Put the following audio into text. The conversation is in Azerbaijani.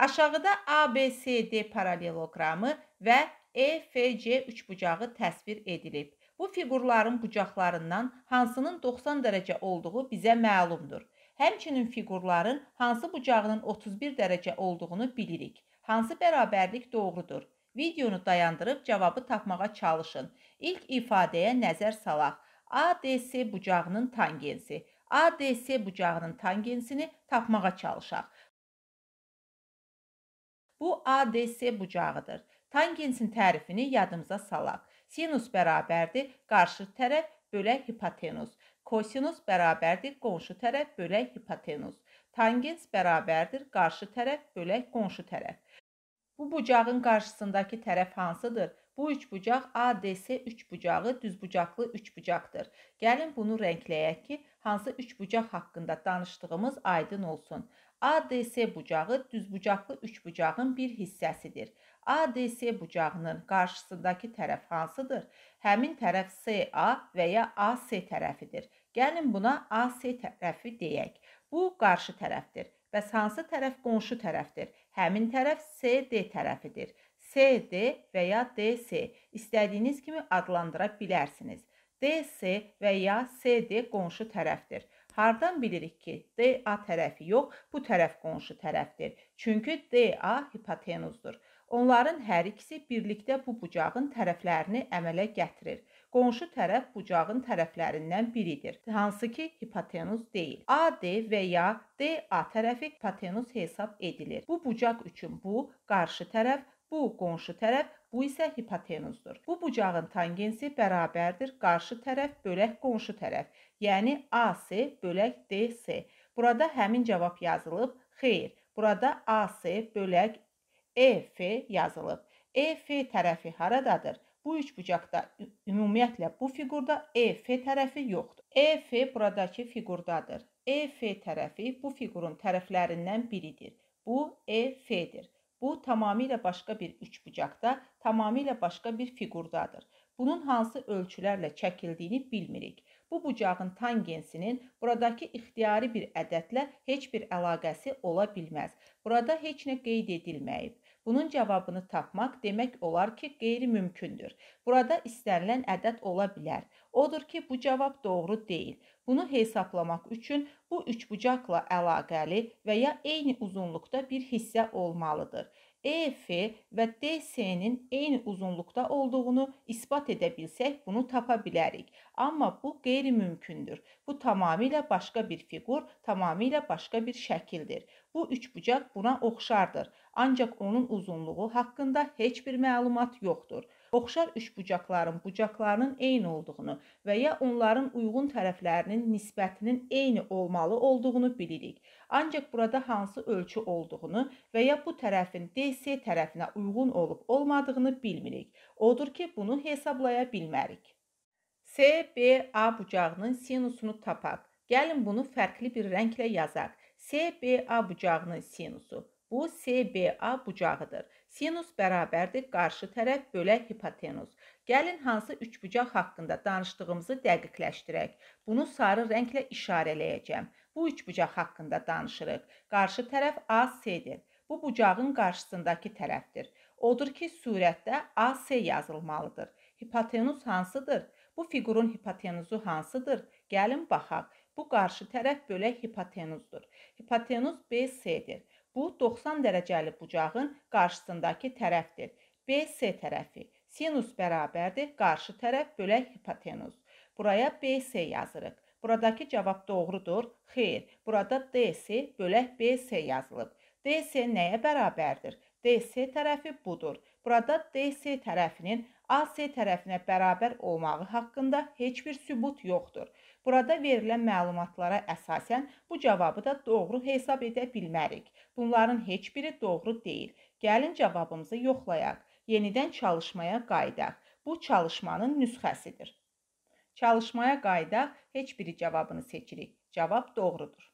Aşağıda ABCD paraleloqramı və EFC üçbucağı təsvir edilib. Bu fiqurların bucaqlarından hansının 90 dərəcə olduğu bizə məlumdur. Həmçinin fiqurların hansı bucağının 31 dərəcə olduğunu bilirik. Hansı bərabərlik doğrudur? Videonu dayandırıb cavabı tapmağa çalışın. İlk ifadəyə nəzər salaq. ADS bucağının tangensi. ADS bucağının tangensini tapmağa çalışaq. Bu ADS bucağıdır. Tangensin tərifini yadımıza salaq. Sinus bərabərdir qarşı tərəf bölə hipotenuz. Kosinus bərabərdir qonşu tərəf bölə hipotenuz. Tangens bərabərdir qarşı tərəf bölə qonşu tərəf. Bu bucağın qarşısındakı tərəf hansıdır? Bu üç bucaq ADS üç bucağı düzbucaqlı üç bucaqdır. Gəlin bunu rəngləyək ki, hansı üç bucaq haqqında danışdığımız aydın olsun. ADS bucağı düzbucaqlı üçbucağın bir hissəsidir. ADS bucağının qarşısındakı tərəf hansıdır? Həmin tərəf CA və ya AC tərəfidir. Gəlin buna AC tərəfi deyək. Bu qarşı tərəfdir. Bəs hansı tərəf qonşu tərəfdir? Həmin tərəf CD tərəfidir. CD və ya DC istədiyiniz kimi adlandıra bilərsiniz. DC və ya CD qonşu tərəfdir. Hardan bilirik ki, DA tərəfi yox, bu tərəf qonşu tərəfdir. Çünki DA hipotenuzdur. Onların hər ikisi birlikdə bu bucağın tərəflərini əmələ gətirir. Qonşu tərəf bucağın tərəflərindən biridir, hansı ki, hipotenuz deyil. AD və ya DA tərəfi hipotenuz hesab edilir. Bu bucaq üçün bu qarşı tərəf, bu qonşu tərəf, bu isə hipotenuzdur. Bu bucağın tangensi bərabərdir qarşı tərəf bölək qonşu tərəf, yəni AC bölək DC. Burada həmin cavab yazılıb. Xeyr, burada AC bölək EF yazılıb. EF tərəfi haradadır? Bu üç bucaqda ümumiyyətlə bu fiqurda EF tərəfi yoxdur. EF buradakı fiqurdadır. EF tərəfi bu fiqurun tərəflərindən biridir. Bu EF-dir. Bu tamamilə başqa bir üçbucaqda, tamamilə başqa bir fiqurdadır. Bunun hansı ölçülərlə çəkildiyini bilmirik. Bu bucağın tangensinin buradakı ixtiyari bir ədədlə heç bir əlaqəsi ola bilməz. Burada heç nə qeyd edilməyib. Bunun cavabını tapmaq demək olar ki, qeyri-mümkündür. Burada istənilən ədəd ola bilər. Odur ki, bu cavab doğru deyil. Bunu hesablamaq üçün bu üçbucaqla əlaqəli və ya eyni uzunluqda bir hissə olmalıdır. EF və DC-nin eyni uzunluqda olduğunu isbat edə bilsək, bunu tapa bilərik. Amma bu qeyri-mümkündür. Bu tamamilə başqa bir fiqur, tamamilə başqa bir şəkildir. Bu üçbucaq buna oxşardır, ancaq onun uzunluğu haqqında heç bir məlumat yoxdur oxşar üçbucaqların bucaqlarının eyni olduğunu və ya onların uyğun tərəflərinin nisbətinin eyni olmalı olduğunu bilirik. Ancaq burada hansı ölçü olduğunu və ya bu tərəfin DC tərəfinə uyğun olub olmadığını bilmirik. Odur ki, bunu hesablaya bilmərik. CBA bucağının sinusunu tapaq. Gəlin bunu fərqli bir rənglə yazaq. CBA bucağının sinusu. Bu CBA bucağıdır. Sinus bərabərdir qarşı tərəf bölə hipotenuz. Gəlin hansı üçbucaq haqqında danışdığımızı dəqiqləşdirək. Bunu sarı rənglə işarələyəcəm. Bu üçbucaq haqqında danışırıq. Qarşı tərəf AC-dir. Bu bucağın qarşısındakı tərəfdir. Odur ki, surətdə AC yazılmalıdır. Hipotenuz hansıdır? Bu fiqurun hipotenuzu hansıdır? Gəlin baxaq. Bu qarşı tərəf bölə hipotenuzdur. Hipotenuz BC-dir. Bu 90 dərəcəli bucağın qarşısındakı tərəfdir. BC tərəfi. Sinus bərabərdir qarşı tərəf bölək hipotenuz. Buraya BC yazırıq. Buradakı cavab doğrudur. Xeyr. Burada DC bölək BC yazılıb. DC nəyə bərabərdir? DC tərəfi budur. Burada DC tərəfinin AC tərəfinə bərabər olmağı haqqında heç bir sübut yoxdur. Burada verilən məlumatlara əsasən bu cavabı da doğru hesab edə bilmərik. Bunların heç biri doğru deyil. Gəlin cavabımızı yoxlayaq. Yenidən çalışmaya qayıdaq. Bu çalışmanın nüsxəsidir. Çalışmaya qayıdaq, heç biri cavabını seçirik. Cavab doğrudur.